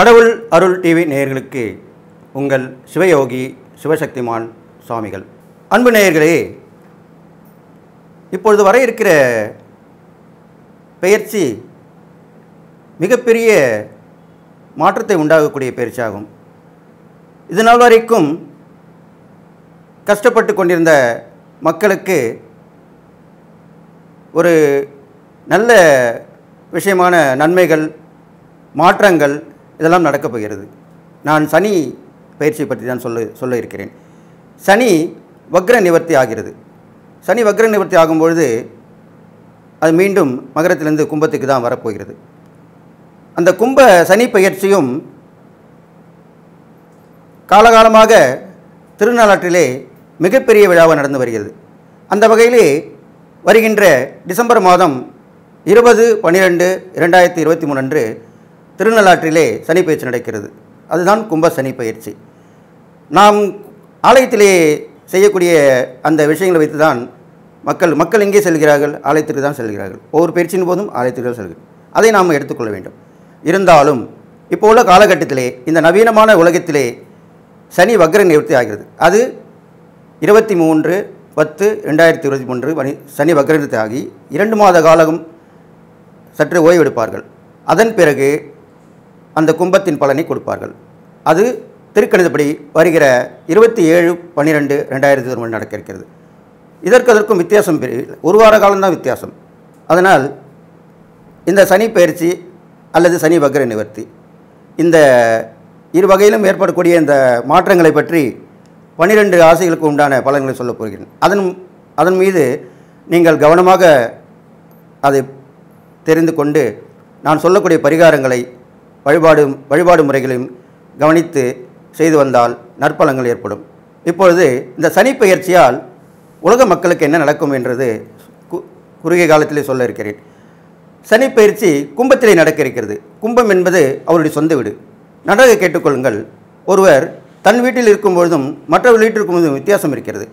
கடவுள் அருள் டிவி நேயர்களுக்கு உங்கள் சிவயோகி சிவசக்திமான் சுவாமிகள் அன்பு நேயர்களே இப்பொழுது வர இருக்கிற பயிற்சி மிகப்பெரிய மாற்றத்தை உண்டாகக்கூடிய பயிற்சியாகும் இது நாள் வரைக்கும் கஷ்டப்பட்டு கொண்டிருந்த மக்களுக்கு ஒரு நல்ல விஷயமான நன்மைகள் மாற்றங்கள் இதெல்லாம் நடக்கப் போகிறது நான் சனி பயிற்சியை பற்றி தான் சொல்ல சொல்ல இருக்கிறேன் சனி வக்ர நிவர்த்தி ஆகிறது சனி வக்ர நிவர்த்தி ஆகும்பொழுது அது மீண்டும் மகரத்திலிருந்து கும்பத்துக்கு தான் வரப்போகிறது அந்த கும்ப சனி பயிற்சியும் காலகாலமாக திருநாளாற்றிலே மிகப்பெரிய விழாவாக நடந்து வருகிறது அந்த வகையிலே வருகின்ற டிசம்பர் மாதம் இருபது பன்னிரெண்டு இரண்டாயிரத்தி இருபத்தி மூணு அன்று திருநள்ளாற்றிலே சனி பயிற்சி நடக்கிறது அதுதான் கும்ப சனி பயிற்சி நாம் ஆலயத்திலே செய்யக்கூடிய அந்த விஷயங்களை வைத்து தான் மக்கள் மக்கள் எங்கே செல்கிறார்கள் ஆலயத்திற்கு தான் செல்கிறார்கள் ஒவ்வொரு பயிற்சியின் போதும் ஆலயத்திற்கு தான் செல்கிறார்கள் அதை நாம் எடுத்துக்கொள்ள வேண்டும் இருந்தாலும் இப்போ உள்ள காலகட்டத்திலே இந்த நவீனமான உலகத்திலே சனி வக்ர நிவர்த்தி ஆகிறது அது இருபத்தி மூன்று பத்து ரெண்டாயிரத்தி இருபத்தி மூன்று மணி சனி வக்ர ஆகி இரண்டு மாத காலம் சற்று ஓய்வெடுப்பார்கள் அதன் பிறகு அந்த கும்பத்தின் பலனை கொடுப்பார்கள் அது திருக்கணிதப்படி வருகிற இருபத்தி ஏழு பன்னிரெண்டு ரெண்டாயிரத்தி இருபது நடக்க இருக்கிறது இதற்கு அதற்கும் வித்தியாசம் ஒரு வார காலம்தான் வித்தியாசம் அதனால் இந்த சனி பயிற்சி அல்லது சனி வக்ர நிவர்த்தி இந்த இரு வகையிலும் ஏற்படக்கூடிய இந்த மாற்றங்களை பற்றி பன்னிரெண்டு ஆசைகளுக்கு உண்டான பலன்களை சொல்ல போகிறேன் அதன் அதன் மீது நீங்கள் கவனமாக அதை தெரிந்து கொண்டு நான் சொல்லக்கூடிய பரிகாரங்களை வழிபாடு வழிபாடு முறைகளையும் கவனித்து செய்து வந்தால் நற்பலங்கள் ஏற்படும் இப்பொழுது இந்த சனி பயிற்சியால் உலக மக்களுக்கு என்ன நடக்கும் என்றது குறுகிய காலத்திலே சொல்ல இருக்கிறேன் சனி பயிற்சி கும்பத்திலே நடக்க இருக்கிறது கும்பம் என்பது அவருடைய சொந்த வீடு நடக கேட்டுக்கொள்ளுங்கள் ஒருவர் தன் வீட்டில் இருக்கும் பொழுதும் மற்ற வீட்டில் இருக்கும்போதும் வித்தியாசம் இருக்கிறது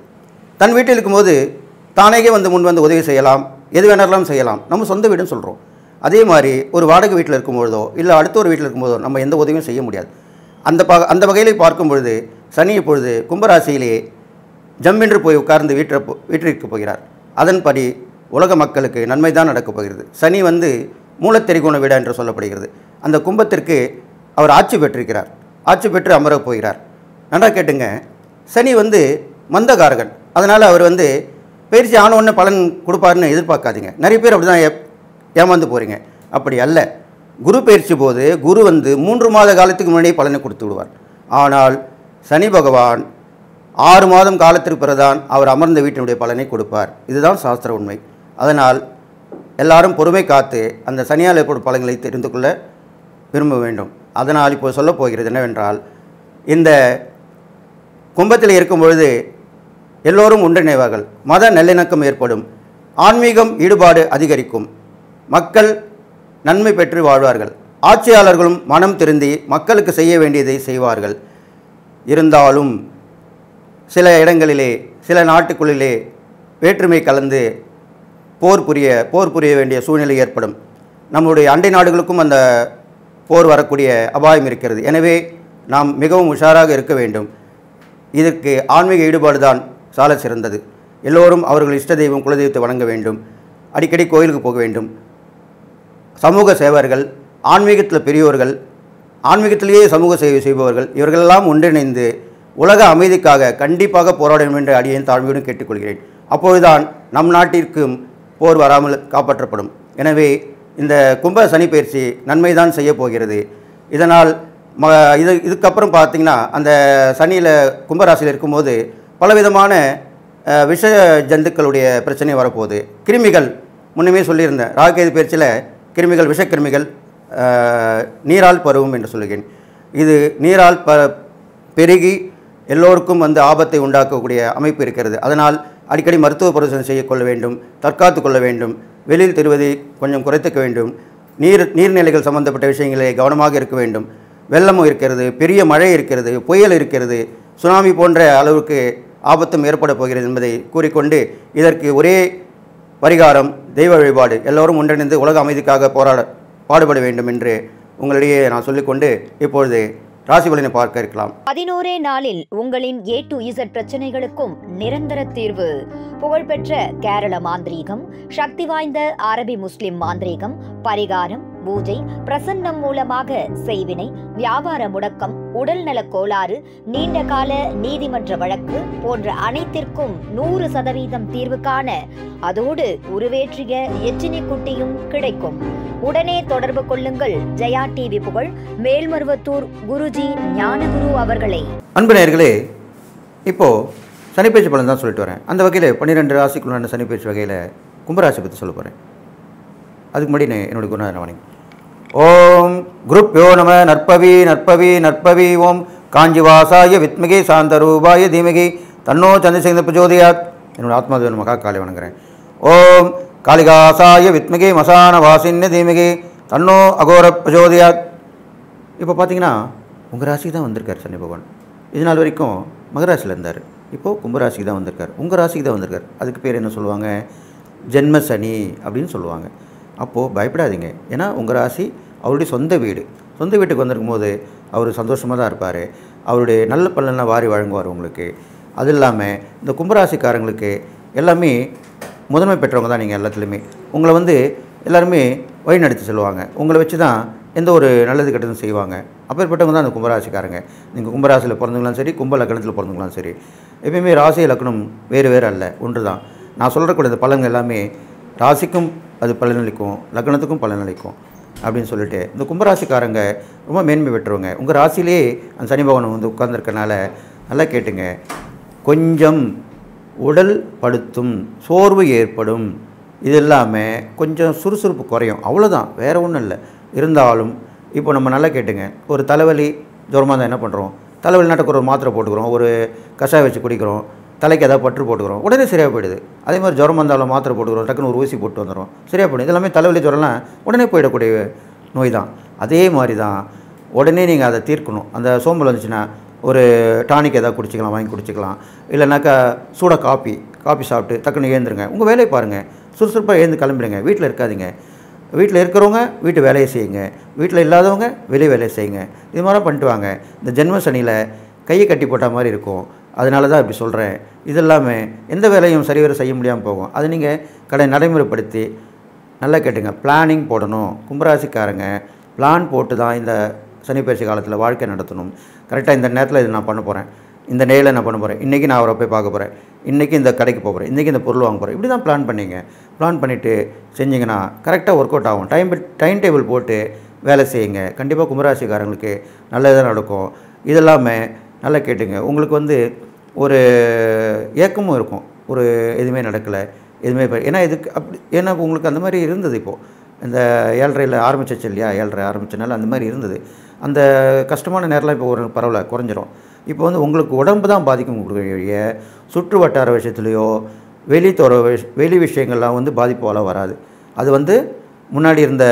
தன் வீட்டில் இருக்கும்போது தானேகே வந்து முன் வந்து உதவி செய்யலாம் எது வேணாலும் செய்யலாம் நம்ம சொந்த வீடுன்னு சொல்கிறோம் அதே மாதிரி ஒரு வாடகை வீட்டில் இருக்கும்பொழுதோ இல்லை அடுத்த ஒரு வீட்டில் இருக்கும்போதோ நம்ம எந்த உதவியும் செய்ய முடியாது அந்த ப அந்த வகையில் பார்க்கும் பொழுது சனி இப்பொழுது கும்பராசியிலே ஜம்மென்று போய் உட்கார்ந்து வீட்டில் வீட்டிற்கு போகிறார் அதன்படி உலக மக்களுக்கு நன்மை தான் நடக்கப் போகிறது சனி வந்து மூலத்தெரிகோண வீடா என்று சொல்லப்படுகிறது அந்த கும்பத்திற்கு அவர் ஆட்சி பெற்றிருக்கிறார் ஆட்சி பெற்று அமரப் போகிறார் நன்றாக கேட்டுங்க சனி வந்து மந்தகாரகன் அதனால் அவர் வந்து பயிற்சி ஆனவுடனே பலன் கொடுப்பாருன்னு எதிர்பார்க்காதீங்க நிறைய பேர் அப்படி தான் ஏமாந்து போகிறீங்க அப்படி அல்ல குரு பயிற்சி போது குரு வந்து மூன்று மாத காலத்துக்கு முன்னாடியே பலனை கொடுத்து விடுவார் ஆனால் சனி பகவான் ஆறு மாதம் காலத்திற்கு பிறகுதான் அவர் அமர்ந்த வீட்டினுடைய பலனை கொடுப்பார் இதுதான் சாஸ்திர உண்மை அதனால் எல்லாரும் பொறுமை காத்து அந்த சனியால் ஏற்படும் பலன்களை தெரிந்து கொள்ள விரும்ப வேண்டும் அதனால் இப்போ சொல்லப் போகிறது என்னவென்றால் இந்த கும்பத்தில் இருக்கும் பொழுது எல்லோரும் ஒன்றிணைவார்கள் மத நல்லிணக்கம் ஏற்படும் ஆன்மீகம் ஈடுபாடு அதிகரிக்கும் மக்கள் நன்மை பெற்று வாழ்வார்கள் ஆட்சியாளர்களும் மனம் திருந்தி மக்களுக்கு செய்ய வேண்டியதை செய்வார்கள் இருந்தாலும் சில இடங்களிலே சில நாட்டுக்குள்ளிலே வேற்றுமை கலந்து போர் புரிய போர் புரிய வேண்டிய சூழ்நிலை ஏற்படும் நம்முடைய அண்டை நாடுகளுக்கும் அந்த போர் வரக்கூடிய அபாயம் இருக்கிறது எனவே நாம் மிகவும் உஷாராக இருக்க வேண்டும் இதற்கு ஆன்மீக ஈடுபாடு தான் சால சிறந்தது எல்லோரும் அவர்கள் இஷ்ட தெய்வம் குலதெய்வத்தை வணங்க வேண்டும் அடிக்கடி கோயிலுக்கு போக வேண்டும் சமூக சேவர்கள் ஆன்மீகத்தில் பெரியோர்கள் ஆன்மீகத்திலேயே சமூக சேவை செய்பவர்கள் இவர்களெல்லாம் ஒன்றிணைந்து உலக அமைதிக்காக கண்டிப்பாக போராட வேண்டும் என்று அடியேன் தாழ்மையுடன் கேட்டுக்கொள்கிறேன் அப்போதுதான் நம் நாட்டிற்கும் போர் வராமல் காப்பாற்றப்படும் எனவே இந்த கும்ப சனி பயிற்சி நன்மைதான் செய்ய போகிறது இதனால் ம இது இதுக்கப்புறம் பார்த்திங்கன்னா அந்த சனியில் கும்பராசியில் இருக்கும்போது பலவிதமான விஷ ஜந்துக்களுடைய பிரச்சனை வரப்போகுது கிருமிகள் முன்னுமே சொல்லியிருந்தேன் ராகேது பயிற்சியில் கிருமிகள் விஷக்கிருமிகள் நீரால் பருவும் என்று சொல்லுகிறேன் இது நீரால் ப பெருகி எல்லோருக்கும் வந்து ஆபத்தை உண்டாக்கக்கூடிய அமைப்பு இருக்கிறது அதனால் அடிக்கடி மருத்துவ பரிசோதனை செய்யக்கொள்ள வேண்டும் தற்காத்து கொள்ள வேண்டும் வெளியில் தருவதை கொஞ்சம் குறைத்துக்க வேண்டும் நீர் நீர்நிலைகள் சம்பந்தப்பட்ட விஷயங்களை கவனமாக இருக்க வேண்டும் வெள்ளமும் இருக்கிறது பெரிய மழை இருக்கிறது புயல் இருக்கிறது சுனாமி போன்ற அளவுக்கு ஆபத்தும் ஏற்பட போகிறது என்பதை கூறிக்கொண்டு இதற்கு ஒரே பரிகாரம் தெய்வ வழிபாடு எல்லோரும் ஒன்றிணைந்து உலக அமைதிக்காக போராட பாடுபட வேண்டும் என்று உங்களிடையே நான் சொல்லிக்கொண்டு இப்பொழுது ராசிபலனை பார்க்க இருக்கலாம் பதினோரே நாளில் உங்களின் ஏ டு இசட் பிரச்சனைகளுக்கும் நிரந்தர தீர்வு புகழ்பெற்ற கேரள மாந்திரீகம் சக்தி வாய்ந்த அரபி முஸ்லிம் மாந்திரீகம் பரிகாரம் பூஜை பிரசன்னம் மூலமாக செய்வினை வியாபார முடக்கம் உடல்நலக் கோளாறு நீண்ட கால நீதிமன்ற வழக்கு போன்ற அனைத்திற்கும் நூறு சதவீதம் தீர்வு காண அதோடு உருவேற்றிய எச்சினி குட்டியும் கிடைக்கும் உடனே தொடர்பு கொள்ளுங்கள் ஜெயா டிவி புகழ் மேல்மருவத்தூர் குருஜி ஞானகுரு அவர்களை அன்பு நேர்களே இப்போ பேச்சு பலன் தான் சொல்லிட்டு வரேன் அந்த வகையில் பன்னிரெண்டு ராசிக்குள்ளான பேச்சு வகையில் கும்பராசி பற்றி சொல்ல போகிறேன் அதுக்கு முன்னாடி என்னுடைய குருநாதன் ஓம் குருப் யோ நம நற்பவி நற்பவி நற்பவி ஓம் காஞ்சிவாசாய வித்மகி சாந்த ரூபாய தீமகி தன்னோ சந்திரசேகர் பிரஜோதியாத் என்னுடைய ஆத்மாதேவன் மகா காலை வணங்குறேன் ஓம் காளிகாசாய வித்மகே மசான வாசின்னு தீமிகி தன்னோ அகோர பிரஜோதியாத் இப்போ பார்த்தீங்கன்னா உங்கள் ராசிக்கு தான் வந்திருக்கார் சனி பகவான் இது நாள் வரைக்கும் மகராசியில் இருந்தார் இப்போது கும்பராசிக்கு தான் வந்திருக்கார் உங்கள் ராசிக்கு தான் வந்திருக்கார் அதுக்கு பேர் என்ன சொல்லுவாங்க ஜென்ம சனி அப்படின்னு சொல்லுவாங்க அப்போது பயப்படாதீங்க ஏன்னா உங்கள் ராசி அவருடைய சொந்த வீடு சொந்த வீட்டுக்கு வந்திருக்கும் போது அவர் சந்தோஷமாக தான் இருப்பார் அவருடைய நல்ல பலனை வாரி வழங்குவார் உங்களுக்கு அது இல்லாமல் இந்த கும்பராசிக்காரங்களுக்கு எல்லாமே முதன்மை பெற்றவங்க தான் நீங்கள் எல்லாத்துலேயுமே உங்களை வந்து எல்லாருமே வழி நடத்தி செல்வாங்க உங்களை வச்சு தான் எந்த ஒரு நல்லது கெட்டதும் செய்வாங்க அப்பேற்பட்டவங்க தான் அந்த கும்பராசிக்காரங்க நீங்கள் கும்பராசியில் பிறந்தவங்களாம் சரி கும்ப லக்கணத்தில் பிறந்தவங்களாம் சரி எப்பயுமே ராசி லக்கணம் வேறு வேறு அல்ல ஒன்று தான் நான் சொல்கிறக்கூடிய இந்த பலன்கள் எல்லாமே ராசிக்கும் அது பலனளிக்கும் லக்கணத்துக்கும் பலனளிக்கும் அப்படின்னு சொல்லிட்டு இந்த கும்பராசிக்காரங்க ரொம்ப மேன்மை பெற்றவங்க உங்கள் ராசியிலே அந்த சனி பகவான் வந்து உட்கார்ந்துருக்கனால நல்லா கேட்டுங்க கொஞ்சம் உடல் படுத்தும் சோர்வு ஏற்படும் இது எல்லாமே கொஞ்சம் சுறுசுறுப்பு குறையும் அவ்வளோதான் வேறு ஒன்றும் இல்லை இருந்தாலும் இப்போ நம்ம நல்லா கேட்டுங்க ஒரு தலைவலி ஜுரமாக தான் என்ன பண்ணுறோம் தலைவலி நாட்டுக்கு ஒரு மாத்திரை போட்டுக்கிறோம் ஒரு கஷாயம் வச்சு குடிக்கிறோம் தலைக்கு ஏதாவது பற்று போட்டுக்கிறோம் உடனே சரியாக போயிடுது அதே மாதிரி ஜுரம் வந்தாலும் மாத்திரை போட்டுக்கிறோம் டக்குன்னு ஒரு ஊசி போட்டு வந்துடும் சரியாக போயிடும் எல்லாமே தலைவலி ஜுரம்லாம் உடனே போயிடக்கூடிய நோய் தான் அதே மாதிரி தான் உடனே நீங்கள் அதை தீர்க்கணும் அந்த சோம்பல் வந்துச்சுன்னா ஒரு டானிக் எதாவது குடிச்சிக்கலாம் வாங்கி குடிச்சிக்கலாம் இல்லைனாக்கா சூட காஃபி காஃபி சாப்பிட்டு டக்குன்னு ஏந்துருங்க உங்கள் வேலையை பாருங்கள் சுறுசுறுப்பாக ஏந்து கிளம்பிடுங்க வீட்டில் இருக்காதிங்க வீட்டில் இருக்கிறவங்க வீட்டு வேலையை செய்யுங்க வீட்டில் இல்லாதவங்க வெளியே வேலையை செய்யுங்க இது மாதிரி பண்ணிட்டு வாங்க இந்த ஜென்ம சனியில் கையை கட்டி போட்ட மாதிரி இருக்கும் அதனால தான் இப்படி சொல்கிறேன் இது எந்த வேலையும் சரிவர செய்ய முடியாமல் போகும் அதை நீங்கள் கடை நடைமுறைப்படுத்தி நல்லா கேட்டுங்க பிளானிங் போடணும் கும்பராசிக்காரங்க பிளான் போட்டு தான் இந்த சனி காலத்தில் வாழ்க்கை நடத்தணும் கரெக்டாக இந்த நேரத்தில் இது நான் பண்ண போகிறேன் இந்த நேரில் நான் பண்ண போகிறேன் இன்றைக்கி நான் அவரை போய் பார்க்க போகிறேன் இன்றைக்கி இந்த கடைக்கு போக போகிறேன் இன்றைக்கி இந்த பொருள் வாங்க போகிறேன் இப்படி தான் பிளான் பண்ணிங்க பிளான் பண்ணிவிட்டு செஞ்சிங்கன்னா கரெக்டாக ஒர்க் அவுட் ஆகும் டைம் டைம் டேபிள் போட்டு வேலை செய்யுங்க கண்டிப்பாக கும்பராசிக்காரங்களுக்கு நல்லதாக நடக்கும் இதெல்லாமே நல்லா கேட்டுங்க உங்களுக்கு வந்து ஒரு ஏக்கமும் இருக்கும் ஒரு எதுவுமே நடக்கலை எதுவுமே ஏன்னா இதுக்கு அப்படி ஏன்னா உங்களுக்கு அந்த மாதிரி இருந்தது இப்போது இந்த ஏழரையில் ஆரம்பிச்சிச்சு இல்லையா ஏழரை ஆரம்பிச்சனால அந்த மாதிரி இருந்தது அந்த கஷ்டமான நேரம்லாம் இப்போ ஒரு பரவாயில்ல குறைஞ்சிரும் இப்போ வந்து உங்களுக்கு உடம்பு தான் பாதிக்கும் கொடுக்கக்கூடிய சுற்று வட்டார விஷயத்துலையோ வெளி விஷ வெளி விஷயங்கள்லாம் வந்து பாதிப்பாலாம் வராது அது வந்து முன்னாடி இருந்த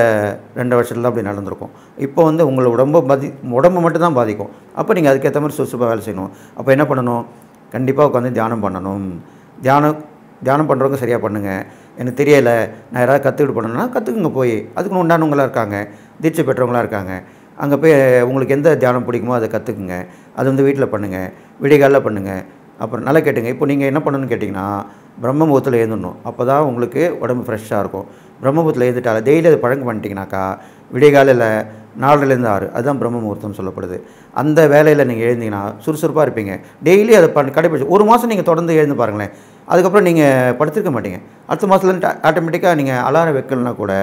ரெண்டு வருஷத்துல அப்படி நடந்திருக்கும் இப்போ வந்து உங்களை உடம்பு பாதி உடம்பு மட்டும் தான் பாதிக்கும் அப்போ நீங்கள் அதுக்கேற்ற மாதிரி சுறுசுறுப்பாக வேலை செய்யணும் அப்போ என்ன பண்ணணும் கண்டிப்பாக உட்காந்து தியானம் பண்ணணும் தியானம் தியானம் பண்ணுறவங்க சரியாக பண்ணுங்கள் எனக்கு தெரியலை நான் யாராவது கற்றுக்கிட்டு பண்ணணும்னா கற்றுக்குங்க போய் அதுக்குன்னு உண்டானவங்களாக இருக்காங்க தீட்சை பெற்றவங்களாக இருக்காங்க அங்கே போய் உங்களுக்கு எந்த தியானம் பிடிக்குமோ அதை கற்றுக்குங்க அது வந்து வீட்டில் பண்ணுங்கள் விடிகாலில் பண்ணுங்கள் அப்புறம் நல்லா கேட்டுங்க இப்போ நீங்கள் என்ன பண்ணணும்னு கேட்டிங்கன்னா பிரம்மபுரத்தில் எழுந்துடணும் அப்போ தான் உங்களுக்கு உடம்பு ஃப்ரெஷ்ஷாக இருக்கும் பிரம்மபுரத்தில் முகூர்த்தில் எழுந்துட்டால டெய்லி அதை பழங்கு பண்ணிட்டீங்கனாக்கா விடிகாலையில் நாலுலேருந்து ஆறு அதுதான் பிரம்ம முகூர்த்தம்னு சொல்லப்படுது அந்த வேலையில் நீங்கள் எழுந்தீங்கன்னா சுறுசுறுப்பாக இருப்பீங்க டெய்லி அதை பண்ண கடைபிடிச்சி ஒரு மாதம் நீங்கள் தொடர்ந்து எழுந்து பாருங்களேன் அதுக்கப்புறம் நீங்கள் படுத்திருக்க மாட்டீங்க அடுத்த மாதத்துலேருந்து ஆட்டோமேட்டிக்காக நீங்கள் அலாரம் வைக்கலன்னா கூட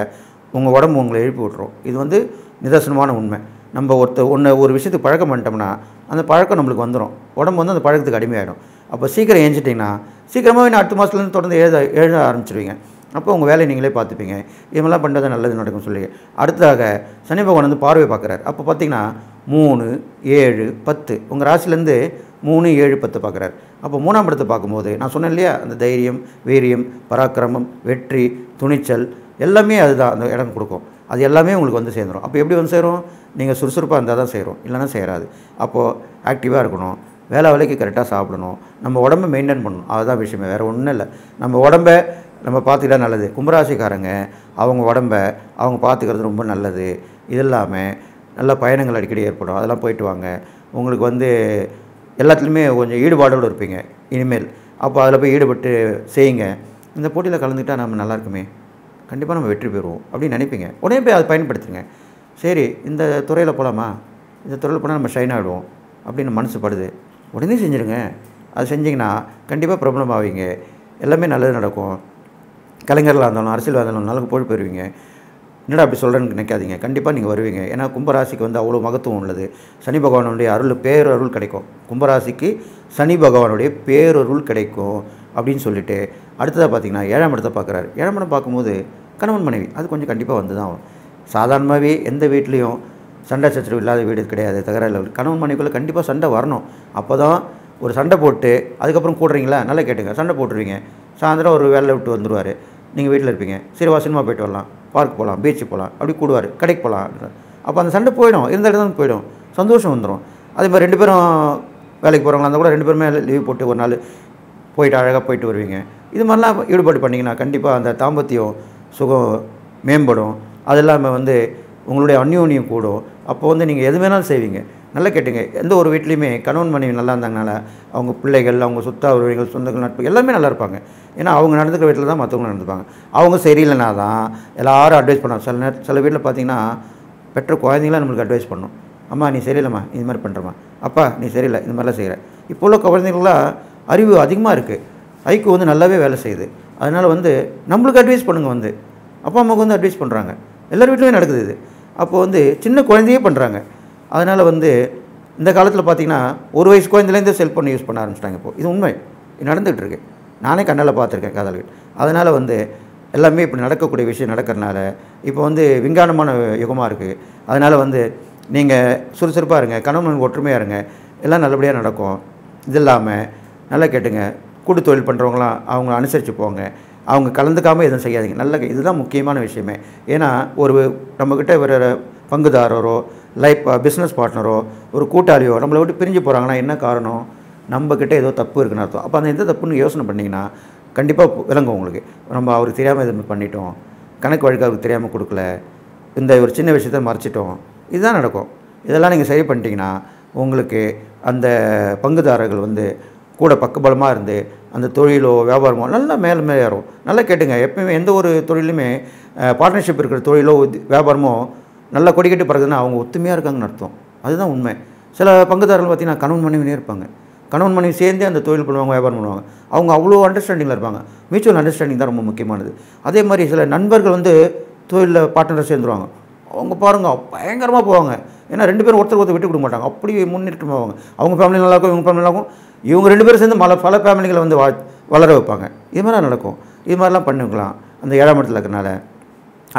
உங்கள் உடம்பு உங்களை எழுப்பி விட்ரும் இது வந்து நிதர்சனமான உண்மை நம்ம ஒருத்த ஒன்று ஒரு விஷயத்துக்கு பழக்கம் பண்ணிட்டோம்னா அந்த பழக்கம் நம்மளுக்கு வந்துடும் உடம்பு வந்து அந்த பழக்கத்துக்கு அடிமையாயிடும் அப்போ சீக்கிரம் ஏஞ்சிட்டிங்கன்னா சீக்கிரமாக நான் அடுத்த மாதத்துலேருந்து தொடர்ந்து எழுத எழுத ஆரம்பிச்சிருவீங்க அப்போ உங்கள் வேலையை நீங்களே பார்த்துப்பீங்க இதெல்லாம் பண்ணுறது நல்லது நடக்கும் சொல்லி அடுத்ததாக சனி பகவான் வந்து பார்வை பார்க்குறாரு அப்போ பார்த்திங்கன்னா மூணு ஏழு பத்து உங்கள் ராசிலேருந்து மூணு ஏழு பத்து பார்க்குறாரு அப்போ மூணாம் இடத்தை பார்க்கும்போது நான் சொன்னேன் இல்லையா அந்த தைரியம் வீரியம் பராக்கிரமம் வெற்றி துணிச்சல் எல்லாமே அதுதான் அந்த இடம் கொடுக்கும் அது எல்லாமே உங்களுக்கு வந்து சேர்ந்துடும் அப்போ எப்படி வந்து சேரும் நீங்கள் சுறுசுறுப்பாக இருந்தால் தான் செய்கிறோம் இல்லைனா செய்கிறாது அப்போது ஆக்டிவாக இருக்கணும் வேலை வேலைக்கு கரெக்டாக சாப்பிடணும் நம்ம உடம்பை மெயின்டைன் பண்ணணும் அதுதான் விஷயமே வேறு ஒன்றும் இல்லை நம்ம உடம்பை நம்ம பார்த்துக்கிட்டா நல்லது கும்பராசிக்காரங்க அவங்க உடம்ப அவங்க பார்த்துக்கிறது ரொம்ப நல்லது இது இல்லாமல் நல்ல பயணங்கள் அடிக்கடி ஏற்படும் அதெல்லாம் போயிட்டு வாங்க உங்களுக்கு வந்து எல்லாத்துலேயுமே கொஞ்சம் ஈடுபாடோடு இருப்பீங்க இனிமேல் அப்போ அதில் போய் ஈடுபட்டு செய்யுங்க இந்த போட்டியில் கலந்துக்கிட்டால் நம்ம நல்லாயிருக்குமே கண்டிப்பாக நம்ம வெற்றி பெறுவோம் அப்படின்னு நினைப்பீங்க உடனே போய் அதை பயன்படுத்துங்க சரி இந்த துறையில் போகலாமா இந்த துறையில் போனால் நம்ம ஷைன் ஆகிடுவோம் அப்படின்னு மனசு படுது உடனே செஞ்சுருங்க அது செஞ்சிங்கன்னா கண்டிப்பாக ப்ராப்ளம் ஆவீங்க எல்லாமே நல்லது நடக்கும் கலைஞர்களாக இருந்தாலும் அரசியல்வாதிகளாக இருந்தாலும் நல்லா போய் பெறுவீங்க என்னடா அப்படி சொல்கிறேன்னு நினைக்காதீங்க கண்டிப்பாக நீங்கள் வருவீங்க ஏன்னா கும்பராசிக்கு வந்து அவ்வளோ மகத்துவம் உள்ளது சனி பகவானுடைய அருள் பேரருள் கிடைக்கும் கும்பராசிக்கு சனி பகவானுடைய பேரருள் கிடைக்கும் அப்படின்னு சொல்லிட்டு அடுத்ததாக பார்த்தீங்கன்னா ஏழாம் இடத்தை பார்க்குறாரு ஏழாம் இடம் பார்க்கும்போது கணவன் மனைவி அது கொஞ்சம் கண்டிப்பாக வந்து தான் ஆகும் சாதாரணமாகவே எந்த வீட்லேயும் சண்டை சச்சரவு இல்லாத வீடு கிடையாது தகராறு கணவன் மனைவிக்குள்ளே கண்டிப்பாக சண்டை வரணும் அப்போ தான் ஒரு சண்டை போட்டு அதுக்கப்புறம் கூடுறீங்களா நல்லா கேட்டுங்க சண்டை போட்டுருவீங்க சாயந்தரம் ஒரு வேலை விட்டு வந்துடுவார் நீங்கள் வீட்டில் இருப்பீங்க சரி வா சினிமா போயிட்டு வரலாம் பார்க் போகலாம் பீச்சுக்கு போகலாம் அப்படி கூடுவார் கடைக்கு போகலாம் அப்போ அந்த சண்டை போயிடும் இருந்த இடத்துல போயிடும் சந்தோஷம் வந்துடும் அதே மாதிரி ரெண்டு பேரும் வேலைக்கு போகிறவங்களா இருந்தால் கூட ரெண்டு பேருமே லீவ் போட்டு ஒரு நாள் போயிட்டு அழகாக போயிட்டு வருவீங்க இது மாதிரிலாம் ஈடுபாடு பண்ணிங்கன்னா கண்டிப்பாக அந்த தாம்பத்தியம் சுகம் மேம்படும் அது இல்லாமல் வந்து உங்களுடைய அந்யோன்யம் கூடும் அப்போ வந்து நீங்கள் எது வேணாலும் செய்வீங்க நல்லா கேட்டுங்க எந்த ஒரு வீட்லேயுமே கணவன் மனைவி நல்லா இருந்தாங்கனால அவங்க பிள்ளைகள் அவங்க சுத்த உறவிகள் சொந்தங்கள் நட்பு எல்லாமே நல்லா இருப்பாங்க ஏன்னா அவங்க நடந்துக்கிற வீட்டில் தான் மற்றவங்க நடந்துப்பாங்க அவங்க சரியில்லைனா தான் எல்லாரும் அட்வைஸ் பண்ணுவாங்க சில நேரம் சில வீட்டில் பார்த்தீங்கன்னா பெற்ற குழந்தைங்களாம் நம்மளுக்கு அட்வைஸ் பண்ணும் அம்மா நீ சரியில்லைம்மா இது மாதிரி பண்ணுறம்மா அப்பா நீ சரியில்லை இந்த மாதிரிலாம் செய்கிற இப்போ உள்ள குழந்தைங்களாம் அறிவு அதிகமாக இருக்குது ஐக்கு வந்து நல்லாவே வேலை செய்யுது அதனால் வந்து நம்மளுக்கு அட்வைஸ் பண்ணுங்கள் வந்து அப்பா அம்மாவுக்கு வந்து அட்வைஸ் பண்ணுறாங்க எல்லார் வீட்லேயுமே நடக்குது இது அப்போது வந்து சின்ன குழந்தையே பண்ணுறாங்க அதனால் வந்து இந்த காலத்தில் பார்த்திங்கன்னா ஒரு வயசு குழந்தைலேருந்தே செல்ஃபோன் யூஸ் பண்ண ஆரம்பிச்சிட்டாங்க இப்போது இது உண்மை நடந்துகிட்டு இருக்கு நானே கண்ணால் பார்த்துருக்கேன் காதல்கள் அதனால் வந்து எல்லாமே இப்படி நடக்கக்கூடிய விஷயம் நடக்கிறனால இப்போ வந்து விஞ்ஞானமான யுகமாக இருக்குது அதனால் வந்து நீங்கள் சுறுசுறுப்பாக இருங்க கணவன் ஒற்றுமையாக இருங்க எல்லாம் நல்லபடியாக நடக்கும் இது இல்லாமல் நல்லா கேட்டுங்க கூட்டு தொழில் பண்ணுறவங்களாம் அவங்கள அனுசரித்து போங்க அவங்க கலந்துக்காமல் எதுவும் செய்யாதீங்க நல்ல இதுதான் முக்கியமான விஷயமே ஏன்னா ஒரு நம்மக்கிட்ட வேறு பங்குதாரரோ லைஃப் பிஸ்னஸ் பார்ட்னரோ ஒரு கூட்டாளியோ நம்மளை விட்டு பிரிஞ்சு போகிறாங்கன்னா என்ன காரணம் நம்மக்கிட்ட ஏதோ தப்பு இருக்குன்னு அர்த்தம் அப்போ அந்த எந்த தப்புன்னு யோசனை பண்ணிங்கன்னா கண்டிப்பாக விளங்கும் உங்களுக்கு நம்ம அவருக்கு தெரியாமல் இது பண்ணிட்டோம் கணக்கு வழக்கு அவருக்கு தெரியாமல் கொடுக்கல இந்த ஒரு சின்ன விஷயத்த மறைச்சிட்டோம் இதுதான் நடக்கும் இதெல்லாம் நீங்கள் சரி பண்ணிட்டீங்கன்னா உங்களுக்கு அந்த பங்குதாரர்கள் வந்து கூட பக்கபலமாக இருந்து அந்த தொழிலோ வியாபாரமோ நல்லா மேலே மேலே ஏறும் நல்லா கேட்டுங்க எப்பயுமே எந்த ஒரு தொழிலுமே பார்ட்னர்ஷிப் இருக்கிற தொழிலோ வியாபாரமோ நல்லா கட்டி பறக்குதுன்னா அவங்க ஒத்துமையாக இருக்காங்கன்னு அர்த்தம் அதுதான் உண்மை சில பங்குதாரர்கள் பார்த்திங்கன்னா கணவன் மனைவினே இருப்பாங்க கணவன் மனைவி சேர்ந்தே அந்த தொழில் பண்ணுவாங்க வியாபாரம் பண்ணுவாங்க அவங்க அவ்வளோ அண்டர்ஸ்டாண்டிங்கில் இருப்பாங்க மியூச்சுவல் அண்டர்ஸ்டாண்டிங் தான் ரொம்ப முக்கியமானது அதே மாதிரி சில நண்பர்கள் வந்து தொழிலில் பார்ட்னராக சேர்ந்துருவாங்க அவங்க பாருங்கள் பயங்கரமாக போவாங்க ஏன்னா ரெண்டு பேரும் ஒருத்தர் ஒருத்தர் விட்டு கொடுக்க மாட்டாங்க அப்படி முன்னிட்டு போவாங்க அவங்க ஃபேமிலி நல்லாயிருக்கும் இவங்க ஃபேமிலி நல்லாயிருக்கும் இவங்க ரெண்டு பேரும் சேர்ந்து மல பல ஃபேமிலிகளை வந்து வா வளர வைப்பாங்க இது மாதிரிலாம் நடக்கும் இது மாதிரிலாம் பண்ணுங்களாம் அந்த ஏழாம் இடத்துல இருக்கிறனால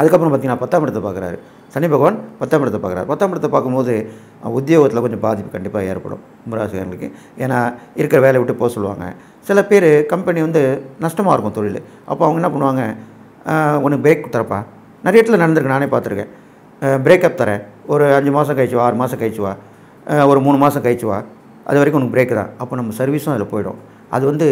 அதுக்கப்புறம் பார்த்திங்கன்னா பத்தாம் இடத்தை பார்க்குறாரு சனி பகவான் பத்தாம் இடத்தை பார்க்குறாரு பத்தாம் இடத்தை பார்க்கும்போது உத்தியோகத்தில் கொஞ்சம் பாதிப்பு கண்டிப்பாக ஏற்படும் கும்பராசிகாரங்களுக்கு ஏன்னா இருக்கிற வேலையை விட்டு போக சொல்லுவாங்க சில பேர் கம்பெனி வந்து நஷ்டமாக இருக்கும் தொழில் அப்போ அவங்க என்ன பண்ணுவாங்க உனக்கு பிரேக் தரப்பா நிறைய இடத்துல நடந்திருக்கு நானே பார்த்துருக்கேன் பிரேக்கப் தரேன் ஒரு அஞ்சு மாதம் கழிச்சு வா ஆறு மாதம் கழிச்சு வா ஒரு மூணு மாதம் கழிச்சு வா அது வரைக்கும் உனக்கு பிரேக் தான் அப்போ நம்ம சர்வீஸும் அதில் போயிடும் அது வந்து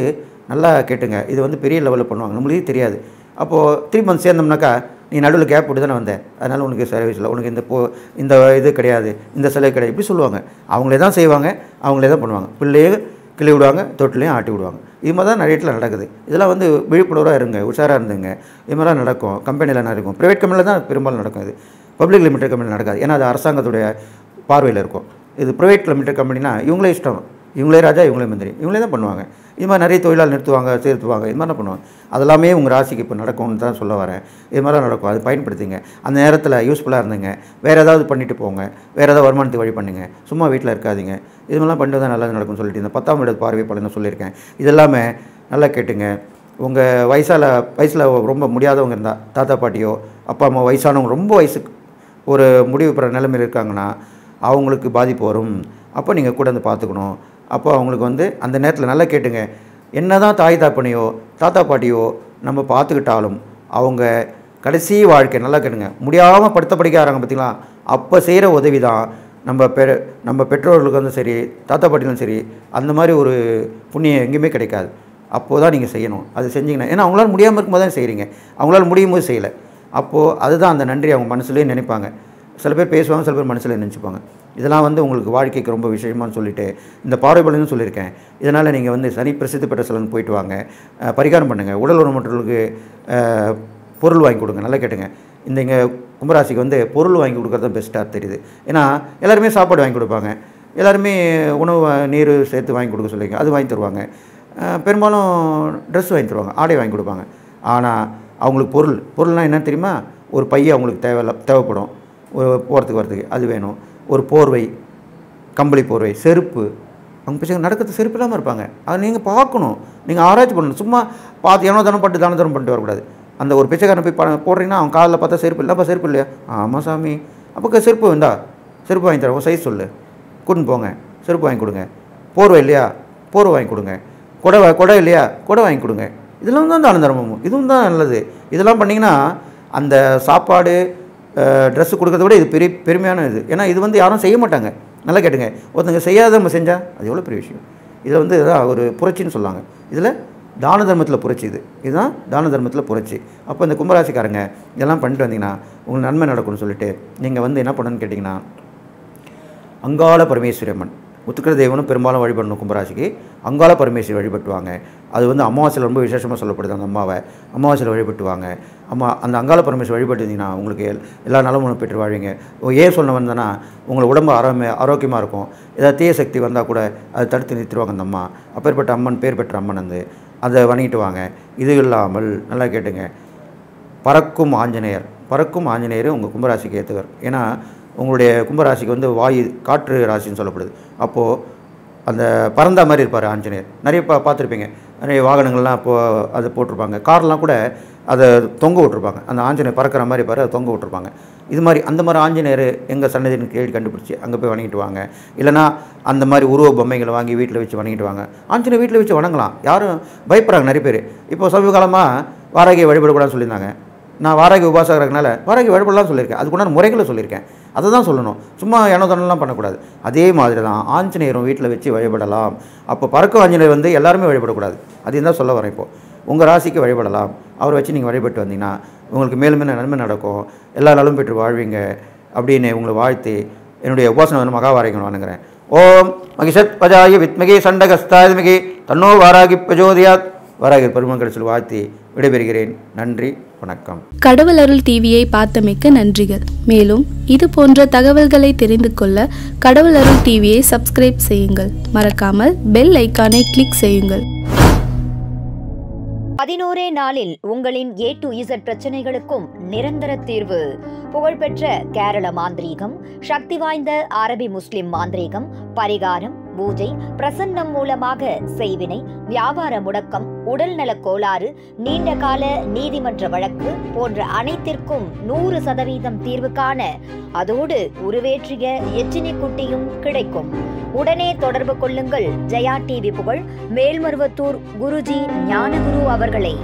நல்லா கேட்டுங்க இது வந்து பெரிய லெவலில் பண்ணுவாங்க நம்மளுக்கே தெரியாது அப்போது த்ரீ மந்த்ஸ் சேர்ந்தோம்னாக்கா நீ நடுவில் கேப் போட்டு தானே வந்தேன் அதனால் உனக்கு சர்வீஸ் இல்லை உனக்கு இந்த போ இந்த இது கிடையாது இந்த செலவு கிடையாது இப்படி சொல்லுவாங்க அவங்களே தான் செய்வாங்க அவங்களே தான் பண்ணுவாங்க பிள்ளையே கிளி விடுவாங்க தொட்டிலையும் ஆட்டி விடுவாங்க இது மாதிரி தான் நிறைய இடத்துல நடக்குது இதெல்லாம் வந்து விழிப்புணர்வாக இருங்க உஷாராக இருந்துங்க இது மாதிரிலாம் நடக்கும் கம்பெனியில் நடக்கும் ப்ரைவேட் கம்பெனியில் தான் பெரும்பாலும் நடக்கும் இது பப்ளிக் லிமிடெட் கம்பெனியில் நடக்காது ஏன்னா அது அரசாங்கத்துடைய பார்வையில் இருக்கும் இது ப்ரைவேட் லிமிடெட் கம்பெனினா இவங்களே இஷ்டம் இவங்களே ராஜா இவங்களே மந்திரி இவங்களே தான் பண்ணுவாங்க இது மாதிரி நிறைய தொழிலாளர் நிறுத்துவாங்க சேர்த்துவாங்க இது தான் பண்ணுவாங்க அதெல்லாமே உங்கள் ராசிக்கு இப்போ நடக்கும்னு தான் சொல்ல வரேன் இது மாதிரிலாம் நடக்கும் அது பயன்படுத்திங்க அந்த நேரத்தில் யூஸ்ஃபுல்லாக இருந்துங்க வேறு ஏதாவது பண்ணிட்டு போங்க வேறு ஏதாவது வருமானத்தை வழி பண்ணுங்கள் சும்மா வீட்டில் இருக்காதிங்க இது மாதிரிலாம் பண்ணிட்டு தான் நல்லது நடக்கும்னு சொல்லிட்டு இந்த பத்தாம் இடம் பார்வை பலன் சொல்லியிருக்கேன் இதெல்லாமே நல்லா கேட்டுங்க உங்கள் வயசால் வயசில் ரொம்ப முடியாதவங்க இருந்தால் தாத்தா பாட்டியோ அப்பா அம்மா வயசானவங்க ரொம்ப வயசுக்கு ஒரு முடிவு பெற நிலைமையில் இருக்காங்கன்னா அவங்களுக்கு பாதிப்பு வரும் அப்போ நீங்கள் கூட வந்து பார்த்துக்கணும் அப்போ அவங்களுக்கு வந்து அந்த நேரத்தில் நல்லா கேட்டுங்க என்ன தான் தாய் தாப்பனையோ தாத்தா பாட்டியோ நம்ம பார்த்துக்கிட்டாலும் அவங்க கடைசி வாழ்க்கை நல்லா கேட்டுங்க முடியாமல் படுத்த படிக்க ஆகிறாங்க பார்த்திங்களா அப்போ செய்கிற உதவி தான் நம்ம பெ நம்ம பெற்றோர்களுக்கு வந்து சரி தாத்தா பாட்டிலும் சரி அந்த மாதிரி ஒரு புண்ணியம் எங்கேயுமே கிடைக்காது அப்போது தான் நீங்கள் செய்யணும் அது செஞ்சிங்கன்னா ஏன்னா அவங்களால முடியாமல் இருக்கும்போது தான் செய்கிறீங்க அவங்களால முடியும் போது செய்யலை அப்போது அதுதான் அந்த நன்றி அவங்க மனசுலேயே நினைப்பாங்க சில பேர் பேசுவாங்க சில பேர் மனசில் நினச்சிப்பாங்க இதெல்லாம் வந்து உங்களுக்கு வாழ்க்கைக்கு ரொம்ப விஷயமானு சொல்லிட்டு இந்த பாறைபலனும் சொல்லியிருக்கேன் இதனால் நீங்கள் வந்து சனி பிரசித்தி பெற்ற சிலன் போயிட்டு வாங்க பரிகாரம் பண்ணுங்கள் உடல் உணமற்றவர்களுக்கு பொருள் வாங்கி கொடுங்க நல்லா கேட்டுங்க இந்த இங்கே கும்பராசிக்கு வந்து பொருள் வாங்கி கொடுக்குறது தான் பெஸ்ட்டாக தெரியுது ஏன்னா எல்லாருமே சாப்பாடு வாங்கி கொடுப்பாங்க எல்லாருமே உணவு நீர் சேர்த்து வாங்கி கொடுக்க சொல்லிங்க அது வாங்கி தருவாங்க பெரும்பாலும் ட்ரெஸ் வாங்கி தருவாங்க ஆடை வாங்கி கொடுப்பாங்க ஆனால் அவங்களுக்கு பொருள் பொருள்னால் என்ன தெரியுமா ஒரு பையன் அவங்களுக்கு தேவை தேவைப்படும் போகிறதுக்கு வரத்துக்கு அது வேணும் ஒரு போர்வை கம்பளி போர்வை செருப்பு அவங்க பிச்சை நடக்கிறது செருப்பு இல்லாமல் இருப்பாங்க அதை நீங்கள் பார்க்கணும் நீங்கள் ஆராய்ச்சி பண்ணணும் சும்மா பார்த்து எவ்வளோ தனம் பட்டு தான தனம் பண்ணிட்டு வரக்கூடாது அந்த ஒரு பிச்சைக்காரன் போய் போடுறீங்கன்னா அவன் காலில் பார்த்தா செருப்பு இல்லைப்பா செருப்பு இல்லையா ஆமாம் சாமி அப்போ செருப்பு வந்தா செருப்பு வாங்கி தரோம் சைஸ் சொல்லு கூட்டு போங்க செருப்பு வாங்கி கொடுங்க போர்வை இல்லையா போர்வை வாங்கி கொடுங்க கொடை குடை இல்லையா குடை வாங்கி கொடுங்க இதெல்லாம் தான் தான தர்மமும் இதுவும் தான் நல்லது இதெல்லாம் பண்ணிங்கன்னா அந்த சாப்பாடு ட்ரெஸ்ஸு கொடுக்கறத விட இது பெரிய பெருமையான இது ஏன்னா இது வந்து யாரும் செய்ய மாட்டாங்க நல்லா கேட்டுங்க ஒருத்தங்க செய்யாத நம்ம செஞ்சால் அது எவ்வளோ பெரிய விஷயம் இதை வந்து இதான் ஒரு புரட்சின்னு சொல்லுவாங்க இதில் தான தர்மத்தில் புரட்சி இது இதுதான் தான தர்மத்தில் புரட்சி அப்போ இந்த கும்பராசிக்காரங்க இதெல்லாம் பண்ணிட்டு வந்தீங்கன்னா உங்களுக்கு நன்மை நடக்கும்னு சொல்லிட்டு நீங்கள் வந்து என்ன பண்ணணும்னு கேட்டிங்கன்னா அங்காள பரமேஸ்வரம்மன் உத்துக்கிற தெய்வனும் பெரும்பாலும் வழிபடணும் கும்பராசிக்கு அங்காள பரமேஸ்வரி வழிபட்டுவாங்க அது வந்து அமாவாசையில் ரொம்ப விசேஷமாக சொல்லப்படுது அந்த அம்மாவை அமாவாசையில் வழிபட்டுவாங்க அம்மா அந்த அங்காள பரமேஸ்வரர் வழிபட்டுருந்தீங்கன்னா உங்களுக்கு எல்லா நலமும் பெற்று வாழ்வீங்க ஏன் சொல்ல வந்தேன்னா உங்களை உடம்பு ஆரோக்கிய ஆரோக்கியமாக இருக்கும் ஏதாவது தீய சக்தி வந்தால் கூட அதை தடுத்து நிறுத்திடுவாங்க அந்த அம்மா அப்பேற்பட்ட அம்மன் பேர் பெற்ற அம்மன் வந்து அதை வணங்கிட்டு வாங்க இது இல்லாமல் நல்லா கேட்டுங்க பறக்கும் ஆஞ்சநேயர் பறக்கும் ஆஞ்சநேயர் உங்கள் கும்பராசிக்கு ஏற்றுவர் ஏன்னா உங்களுடைய கும்பராசிக்கு வந்து வாயு காற்று ராசின்னு சொல்லப்படுது அப்போது அந்த பறந்தா மாதிரி இருப்பார் ஆஞ்சநேயர் நிறைய பா பார்த்துருப்பீங்க நிறைய வாகனங்கள்லாம் போ அதை போட்டிருப்பாங்க கார்லாம் கூட அதை தொங்க விட்ருப்பாங்க அந்த ஆஞ்சநேயர் பறக்கிற மாதிரி பாரு அதை தொங்க விட்ருப்பாங்க இது மாதிரி அந்த மாதிரி ஆஞ்சநேயர் எங்கள் சன்னதின்னு கேள்வி கண்டுபிடிச்சி அங்கே போய் வணங்கிட்டு வாங்க இல்லைனா அந்த மாதிரி உருவ பொம்மைகளை வாங்கி வீட்டில் வச்சு வணங்கிட்டு வாங்க ஆஞ்சநேயர் வீட்டில் வச்சு வணங்கலாம் யாரும் பயப்படுறாங்க நிறைய பேர் இப்போ சமீப காலமாக வாராகியை வழிபடக்கூடாதுன்னு சொல்லியிருந்தாங்க நான் வாராகி உபாசம் இருக்கிறதுனால வாராகி வழிபடலாம் சொல்லியிருக்கேன் உண்டான முறைகளை சொல்லியிருக்கேன் அதை தான் சொல்லணும் சும்மா இனதனம்லாம் பண்ணக்கூடாது அதே மாதிரி தான் ஆஞ்சநேயரும் வீட்டில் வச்சு வழிபடலாம் அப்போ பறக்கும் ஆஞ்சநேயர் வந்து எல்லாருமே வழிபடக்கூடாது அதையும் தான் சொல்ல வரேன் இப்போது உங்கள் ராசிக்கு வழிபடலாம் அவரை வச்சு நீங்கள் வழிபட்டு வந்தீங்கன்னா உங்களுக்கு மேலும் மேலும் நன்மை நடக்கும் எல்லா நாளும் பெற்று வாழ்வீங்க அப்படின்னு உங்களை வாழ்த்து என்னுடைய உபாசனை வந்து மகாவாரைக்கணும் வணங்குறேன் ஓம் மகிஷத் பஜாய வித்மகி சண்டகஸ்தாதிமிகி தன்னோ வாராகி பிரஜோதியாத் வராகி பெருமக்கள் கடைசியில் வாழ்த்தி விடைபெறுகிறேன் நன்றி வணக்கம் கடவுள் அருள் டிவியை பார்த்தமைக்கு நன்றிகள் மேலும் இது போன்ற தகவல்களை தெரிந்து கொள்ள கடவுள் அருள் டிவியை சப்ஸ்கிரைப் செய்யுங்கள் மறக்காமல் பெல் ஐக்கானை கிளிக் செய்யுங்கள் பதினோரே நாளில் உங்களின் ஏ டு இசட் பிரச்சனைகளுக்கும் நிரந்தர தீர்வு புகழ்பெற்ற கேரள மாந்திரீகம் சக்தி வாய்ந்த அரபி முஸ்லிம் மாந்திரீகம் பரிகாரம் பூஜை பிரசன்னம் மூலமாக செய்வினை வியாபார முடக்கம் உடல்நலக் கோளாறு நீண்ட கால நீதிமன்ற வழக்கு போன்ற அனைத்திற்கும் நூறு சதவீதம் தீர்வு காண அதோடு உருவேற்றிய எச்சினி குட்டியும் கிடைக்கும் உடனே தொடர்பு கொள்ளுங்கள் ஜெயா டிவி புகழ் மேல்மருவத்தூர் குருஜி ஞானகுரு அவர்களை